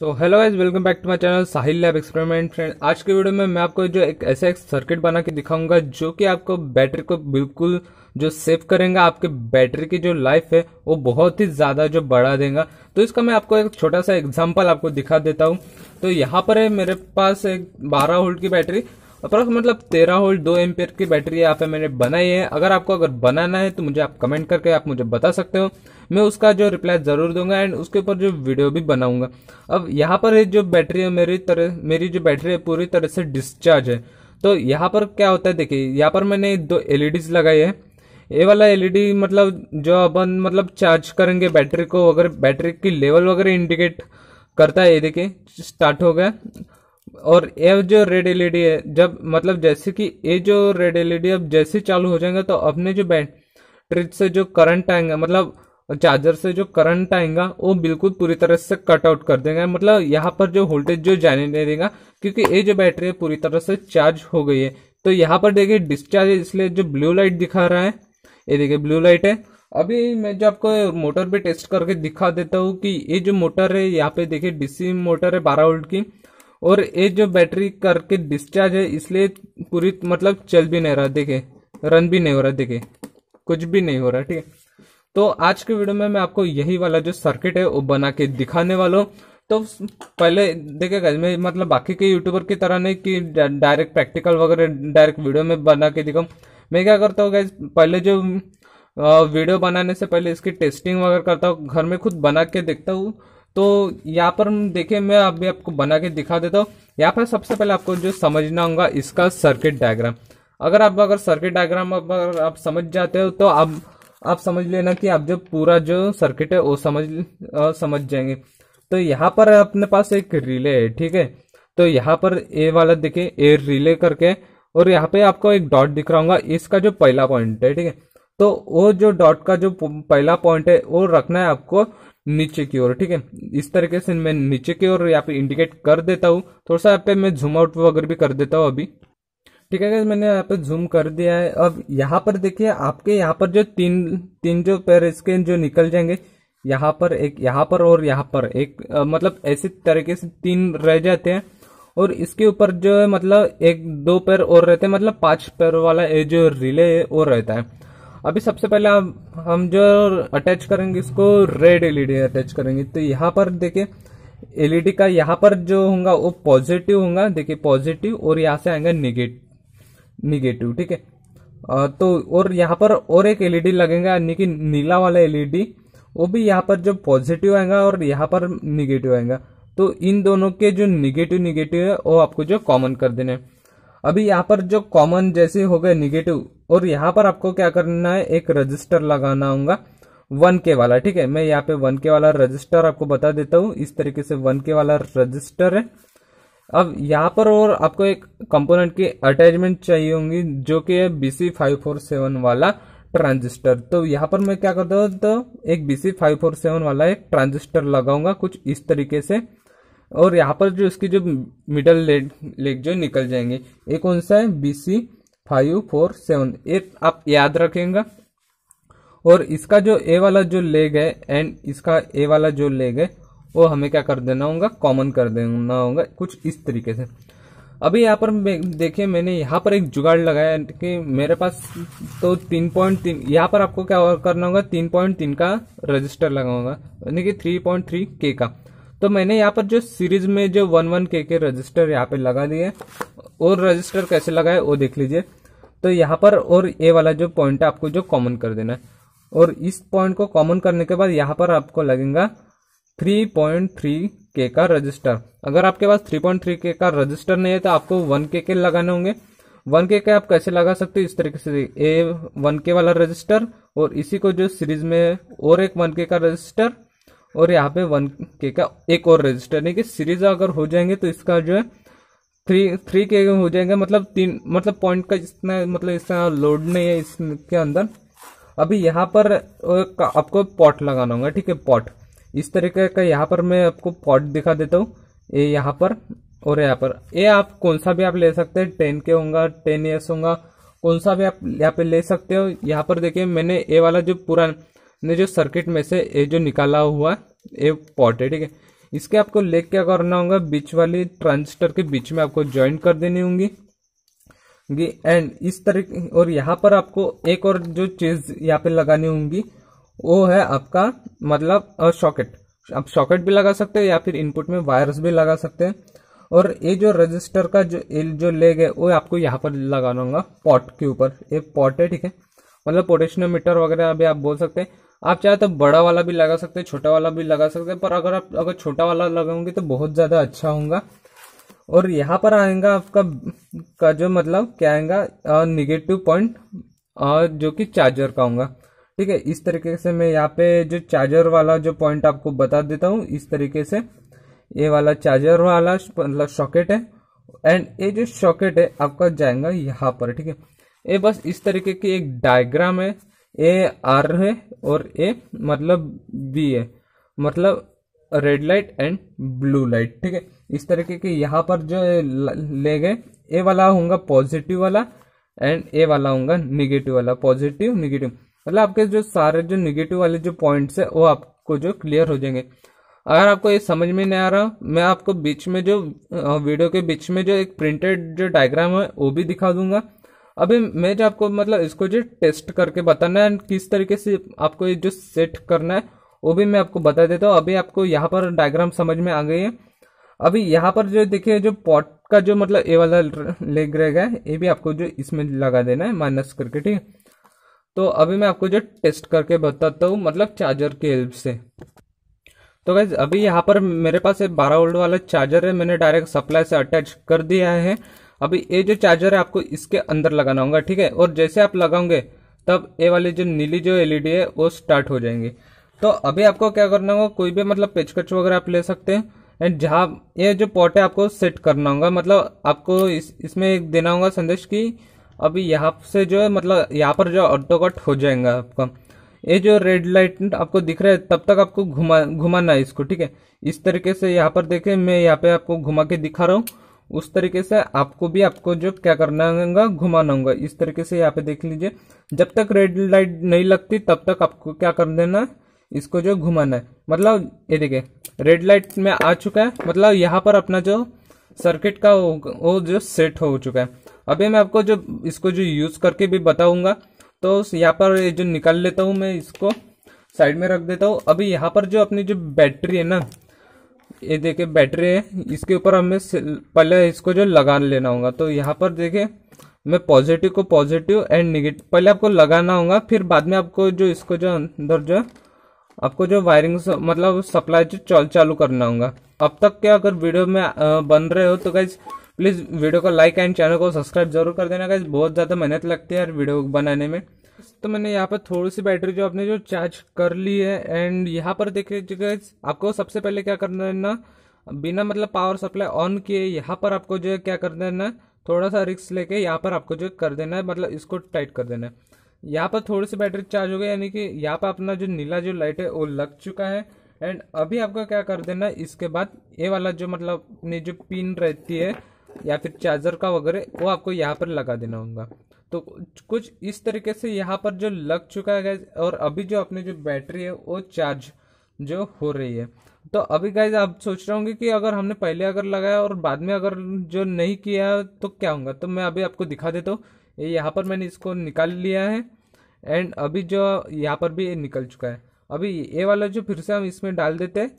तो hello guys welcome back to my channel Sahil lab experiment friend आज के video में मैं आपको जो एक ऐसा एक सर्किट बना के दिखाऊंगा जो कि आपको बैटरी को बिल्कुल जो सेव करेगा आपके बैटरी की जो लाइफ है वो बहुत ही ज़्यादा जो बढ़ा देगा तो इसका मैं आपको एक छोटा सा एग्जाम्पल आपको दिखा देता हूँ तो यहाँ पर है मेरे पास एक बारह वोल्ट की बैटरी अप्रॉक्स मतलब तेरह होल्ड दो एम्पेयर की बैटरी यहाँ पे मैंने बनाई है अगर आपको अगर बनाना है तो मुझे आप कमेंट करके आप मुझे बता सकते हो मैं उसका जो रिप्लाई जरूर दूंगा एंड उसके ऊपर जो वीडियो भी बनाऊंगा अब यहाँ पर जो बैटरी है मेरी तरह मेरी जो बैटरी है पूरी तरह से डिस्चार्ज है तो यहाँ पर क्या होता है देखिए यहाँ पर मैंने दो एल e लगाई है ये वाला एलईडी e मतलब जो अपन मतलब चार्ज करेंगे बैटरी को अगर बैटरी की लेवल वगैरह इंडिकेट करता है ये देखिए स्टार्ट हो गया और ये जो रेड एल है जब मतलब जैसे कि ये जो रेड एल अब जैसे चालू हो जाएगा तो अपने जो बैटरी से जो करंट आएगा मतलब चार्जर से जो करंट आएगा वो बिल्कुल पूरी तरह से कट आउट कर देगा मतलब यहाँ पर जो वोल्टेज जो जाने नहीं देगा क्योंकि ये जो बैटरी है पूरी तरह से चार्ज हो गई है तो यहाँ पर देखिए डिस्चार्ज इसलिए जो ब्लू लाइट दिखा रहा है ये देखिए ब्लू लाइट है अभी मैं जो आपको मोटर पे टेस्ट करके दिखा देता हूँ कि ये जो मोटर है यहाँ पे देखिए डीसी मोटर है बारह वोल्ट की और ये जो बैटरी करके डिस्चार्ज है इसलिए पूरी मतलब चल भी नहीं रहा देखे रन भी नहीं हो रहा देखे कुछ भी नहीं हो रहा ठीक है तो आज के वीडियो में मैं आपको यही वाला जो सर्किट है वो बना के दिखाने वाला हूँ तो पहले देखेगा मैं मतलब बाकी के यूट्यूबर की तरह नहीं कि डायरेक्ट प्रैक्टिकल वगैरह डायरेक्ट वीडियो में बना के दिखाऊँ मैं क्या करता हूँ गैस पहले जो वीडियो बनाने से पहले इसकी टेस्टिंग वगैरह करता हूँ घर में खुद बना के देखता हूँ तो यहाँ पर देखिए मैं अभी आपको बना के दिखा देता हूँ यहाँ पर सबसे पहले आपको जो समझना होगा इसका सर्किट डायग्राम अगर आप अगर सर्किट डायग्राम अगर आप समझ जाते हो तो आप आप समझ लेना कि आप जो पूरा जो सर्किट है वो समझ आ, समझ जाएंगे तो यहाँ पर अपने पास एक रिले है ठीक है तो यहाँ पर ए वाला देखिए ए रिले करके और यहाँ पे आपको एक डॉट दिख रहा होगा इसका जो पहला पॉइंट है ठीक है तो वो जो डॉट का जो पहला पॉइंट है वो रखना है आपको नीचे की ओर ठीक है इस तरीके से मैं नीचे की ओर यहाँ पे इंडिकेट कर देता हूँ थोड़ा सा यहाँ पे मैं जूम आउट वगैरह भी कर देता हूँ अभी ठीक है मैंने यहाँ पे जूम कर दिया है अब यहाँ पर देखिए आपके यहाँ पर जो तीन तीन जो पैर इसके जो निकल जाएंगे यहाँ पर एक यहाँ पर और यहाँ पर एक आ, मतलब ऐसे तरीके से तीन रह जाते हैं और इसके ऊपर जो है मतलब एक दो पैर और रहते हैं मतलब पांच पैर वाला ये जो रिले है वो रहता है अभी सबसे पहले हम हम जो अटैच करेंगे इसको रेड एलईडी अटैच करेंगे तो यहाँ पर देखिए एलईडी का यहाँ पर जो होगा वो पॉजिटिव होगा देखिए पॉजिटिव और यहाँ से आएंगे निगेटिव निगेटिव ठीक है तो और यहाँ पर और एक एलईडी लगेगा यानी कि नीला वाला एलईडी वो भी यहाँ पर जो पॉजिटिव आएगा और यहाँ पर निगेटिव आएगा तो इन दोनों के जो निगेटिव निगेटिव है वो आपको जो कॉमन कर देना है अभी यहाँ पर जो कॉमन जैसे हो गए निगेटिव और यहाँ पर आपको क्या करना है एक रजिस्टर लगाना होगा वन के वाला ठीक है मैं यहाँ पे वन के वाला रजिस्टर आपको बता देता हूँ इस तरीके से वन के वाला रजिस्टर है अब यहाँ पर और आपको एक कंपोनेंट की अटैचमेंट चाहिए होंगी जो कि है बी फाइव फोर सेवन वाला ट्रांजिस्टर तो यहाँ पर मैं क्या करता हूँ तो एक बी फाइव फोर सेवन वाला एक ट्रांजिस्टर लगाऊंगा कुछ इस तरीके से और यहाँ पर जो इसकी जो मिडल लेग लेग जो निकल जाएंगे ये कौन सा है B C five four seven ये आप याद रखेंगे और इसका जो ए वाला जो लेग है एंड इसका ए वाला जो लेग है वो हमें क्या कर देना होगा कॉमन कर देना होगा कुछ इस तरीके से अभी यहाँ पर देखिए मैंने यहाँ पर एक जुगाड़ लगाया कि मेरे पास तो तीन पॉइंट तीन यहाँ पर आपको क्या करना होगा तीन पॉइंट तीन का रजिस्टर लगाऊंगा यानी कि थ्री पॉइंट थ्री के का तो मैंने यहाँ पर जो सीरीज में जो वन वन के के रजिस्टर यहाँ पे लगा दिए और रजिस्टर कैसे लगाए वो देख लीजिए तो यहाँ पर और ए वाला जो पॉइंट है आपको जो कॉमन कर देना है और इस पॉइंट को कॉमन करने के बाद यहाँ पर आपको लगेगा 3.3 के का रजिस्टर अगर आपके पास 3.3 के का रजिस्टर नहीं है तो आपको 1 के के लगाने होंगे 1 के के आप कैसे लगा सकते हो इस तरीके से ए 1 के वाला रजिस्टर और इसी को जो सीरीज में और एक 1 के का रजिस्टर और यहाँ पे वन के का एक और रजिस्टर यानी कि सीरीज अगर हो जाएंगे तो इसका जो है थ्री थ्री के हो जाएंगे मतलब तीन मतलब पॉइंट का जितना मतलब इसका लोड नहीं है इसके अंदर अभी यहाँ पर आपको पॉट लगाना होगा ठीक है पॉट इस तरीके का यहाँ पर मैं आपको पॉट दिखा देता हूँ ये यहाँ पर और यहाँ पर ये आप कौन सा भी आप ले सकते हैं टेन के होगा टेन एस होगा कौन सा भी आप यहाँ पे ले सकते हो यहाँ पर देखिए मैंने ये वाला जो पुराना ने जो सर्किट में से ये जो निकाला हुआ ये पॉट है ठीक है इसके आपको लेग क्या करना होगा बीच वाली ट्रांजिस्टर के बीच में आपको ज्वाइंट कर देनी होंगी एंड इस तरीके और यहाँ पर आपको एक और जो चीज यहाँ पे लगानी होंगी वो है आपका मतलब सॉकेट आप सॉकेट भी लगा सकते हैं या फिर इनपुट में वायरस भी लगा सकते हैं और ये जो रजिस्टर का जो जो लेग है वो आपको यहाँ पर लगाना होगा पॉट के ऊपर ये पॉट है ठीक है मतलब पोटेशियम मीटर वगैरह अभी आप बोल सकते हैं आप चाहे तो बड़ा वाला भी लगा सकते हैं छोटा वाला भी लगा सकते हैं पर अगर आप अगर छोटा वाला लगाऊंगे तो बहुत ज़्यादा अच्छा होगा और यहाँ पर आएगा आपका का जो मतलब क्या आएगा निगेटिव पॉइंट जो कि चार्जर का होगा ठीक है इस तरीके से मैं यहाँ पे जो चार्जर वाला जो पॉइंट आपको बता देता हूँ इस तरीके से ये वाला चार्जर वाला मतलब शॉकेट है एंड ये जो शॉकेट है आपका जाएगा यहाँ पर ठीक है ये बस इस तरीके की एक डायग्राम है ए आर है और ए मतलब बी है मतलब red light and blue light ठीक है इस तरीके के यहाँ पर जो ले गए ए वाला होगा पॉजिटिव वाला एंड ए वाला होगा निगेटिव वाला पॉजिटिव निगेटिव मतलब आपके जो सारे जो निगेटिव वाले जो पॉइंट्स है वो आपको जो क्लियर हो जाएंगे अगर आपको ये समझ में नहीं आ रहा मैं आपको बीच में जो वीडियो के बीच में जो एक प्रिंटेड जो डायग्राम है वो भी दिखा दूंगा अभी मैं जो आपको मतलब इसको जो टेस्ट करके बताना है किस तरीके से आपको ये जो सेट करना है वो भी मैं आपको बता देता हूँ अभी आपको यहाँ पर डायग्राम समझ में आ गई है अभी यहाँ पर जो देखिए जो पॉट का जो मतलब ए वाला लेग रहेगा ये भी आपको जो इसमें लगा देना है माइनस करके ठीक है तो अभी मैं आपको जो टेस्ट करके बताता हूँ मतलब चार्जर के हेल्प से तो गैस अभी यहाँ पर मेरे पास एक बारह वोल्ट वाला चार्जर है मैंने डायरेक्ट सप्लाई से अटैच कर दिया है अभी ये जो चार्जर है आपको इसके अंदर लगाना होगा ठीक है और जैसे आप लगाओगे तब ये वाली जो नीली जो एलईडी है वो स्टार्ट हो जाएंगी तो अभी आपको क्या करना होगा कोई भी मतलब पेचकच वगैरह आप ले सकते हैं एंड जहाँ ये जो पॉट है आपको सेट करना होगा मतलब आपको इस इसमें एक देना होगा संदेश कि अभी यहाँ से जो है मतलब यहाँ पर जो ऑटो कट हो जाएगा आपका ये जो रेड लाइट आपको दिख रहा है तब तक आपको घुमा घुमाना है इसको ठीक है इस तरीके से यहाँ पर देखें मैं यहाँ पे आपको घुमा के दिखा रहा हूँ उस तरीके से आपको भी आपको जो क्या करना होगा घुमाना होगा इस तरीके से यहाँ पे देख लीजिए जब तक रेड लाइट नहीं लगती तब तक आपको क्या कर देना इसको जो घुमाना है मतलब ये देखिए रेड लाइट में आ चुका है मतलब यहाँ पर अपना जो सर्किट का वो जो सेट हो चुका है अभी मैं आपको जो इसको जो यूज करके भी बताऊंगा तो यहाँ पर जो निकाल लेता हूँ मैं इसको साइड में रख देता हूँ अभी यहाँ पर जो अपनी जो बैटरी है ना ये देखिए बैटरी है इसके ऊपर हमें पहले इसको जो लगा लेना होगा तो यहाँ पर देखिए मैं पॉजिटिव को पॉजिटिव एंड निगेटिव पहले आपको लगाना होगा फिर बाद में आपको जो इसको जो अंदर जो आपको जो वायरिंग मतलब सप्लाई जो चालू करना होगा अब तक के अगर वीडियो में बन रहे हो तो गाइज प्लीज़ वीडियो को लाइक एंड चैनल को सब्सक्राइब जरूर कर देना गाइज बहुत ज़्यादा मेहनत लगती है यार वीडियो बनाने में तो मैंने यहाँ पर थोड़ी सी बैटरी जो आपने जो चार्ज कर ली है एंड यहाँ पर देख लीजिए आपको सबसे पहले क्या करना है ना बिना मतलब पावर सप्लाई ऑन किए यहाँ पर आपको जो है क्या कर देना है थोड़ा सा रिक्स लेके यहाँ पर आपको जो कर देना है मतलब इसको टाइट कर देना है यहाँ पर थोड़ी सी बैटरी चार्ज हो गई यानी कि यहाँ पर अपना जो नीला जो लाइट है वो लग चुका है एंड अभी आपको क्या कर देना है इसके बाद ये वाला जो मतलब अपनी जो पिन रहती है या फिर चार्जर का वगैरह वो आपको यहाँ पर लगा देना होगा तो कुछ इस तरीके से यहाँ पर जो लग चुका है गैज और अभी जो अपनी जो बैटरी है वो चार्ज जो हो रही है तो अभी गैज आप सोच रहे होंगे कि अगर हमने पहले अगर लगाया और बाद में अगर जो नहीं किया तो क्या होगा तो मैं अभी आपको दिखा देता हूँ ये यहाँ पर मैंने इसको निकाल लिया है एंड अभी जो यहाँ पर भी ये निकल चुका है अभी ये वाला जो फिर से हम इसमें डाल देते हैं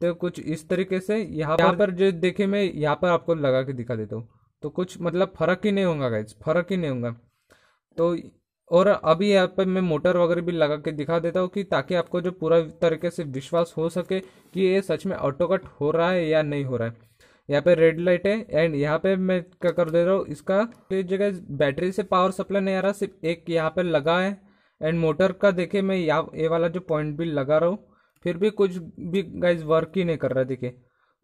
तो कुछ इस तरीके से यहाँ पर जो देखे मैं यहाँ पर आपको लगा के दिखा देता हूँ तो कुछ मतलब फ़र्क ही नहीं होगा गाइज फ़र्क ही नहीं होगा तो और अभी यहाँ पर मैं मोटर वगैरह भी लगा के दिखा देता हूँ कि ताकि आपको जो पूरा तरीके से विश्वास हो सके कि ये सच में ऑटो कट हो रहा है या नहीं हो रहा है यहाँ पे रेड लाइट है एंड यहाँ पे मैं क्या कर दे रहा हूँ इसका तो जगह बैटरी से पावर सप्लाई नहीं आ रहा सिर्फ एक यहाँ पे लगा है एंड मोटर का देखे मैं यहाँ ये वाला जो पॉइंट भी लगा रहा हूँ फिर भी कुछ भी गाइज वर्क ही नहीं कर रहा देखे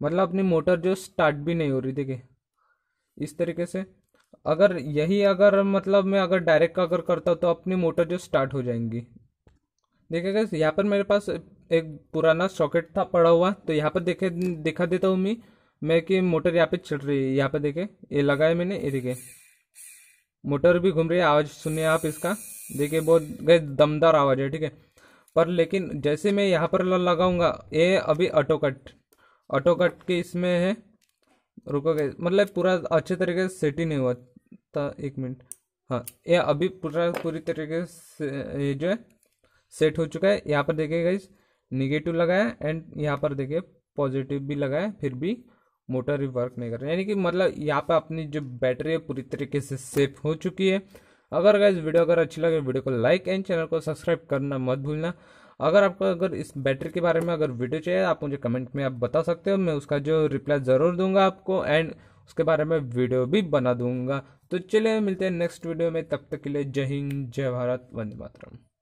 मतलब अपनी मोटर जो स्टार्ट भी नहीं हो रही देखिए इस तरीके से अगर यही अगर मतलब मैं अगर डायरेक्ट अगर करता तो अपनी मोटर जो स्टार्ट हो जाएंगी देखिए गैस यहाँ पर मेरे पास एक पुराना सॉकेट था पड़ा हुआ तो यहाँ पर देखे दिखा देता हूँ मैं मैं कि मोटर यहाँ पे चल रही है यहाँ पे देखे ये लगाया मैंने ये देखे मोटर भी घूम रही है आवाज़ सुनिए आप इसका देखिए बहुत गए दमदार आवाज़ है ठीक है पर लेकिन जैसे मैं यहाँ पर लगाऊंगा ये अभी ऑटो कट ऑटो कट के इसमें है रुको गए मतलब पूरा अच्छे तरीके से सेट ही नहीं हुआ था एक मिनट हाँ ये अभी पूरा पूरी तरीके से ये जो है सेट हो चुका है यहाँ पर देखिए गई निगेटिव लगाया एंड यहाँ पर देखिए पॉजिटिव भी लगाया फिर भी मोटर भी वर्क नहीं कर रहा यानी कि मतलब यहाँ पर अपनी जो बैटरी है पूरी तरीके से सेफ हो चुकी है अगर गए वीडियो अगर अच्छी लगे वीडियो को लाइक एंड चैनल को सब्सक्राइब करना मत भूलना अगर आपको अगर इस बैटरी के बारे में अगर वीडियो चाहिए आप मुझे कमेंट में आप बता सकते हो मैं उसका जो रिप्लाई ज़रूर दूंगा आपको एंड उसके बारे में वीडियो भी बना दूंगा तो चलिए मिलते हैं नेक्स्ट वीडियो में तब तक के लिए जय हिंद जय भारत वंदे मातरम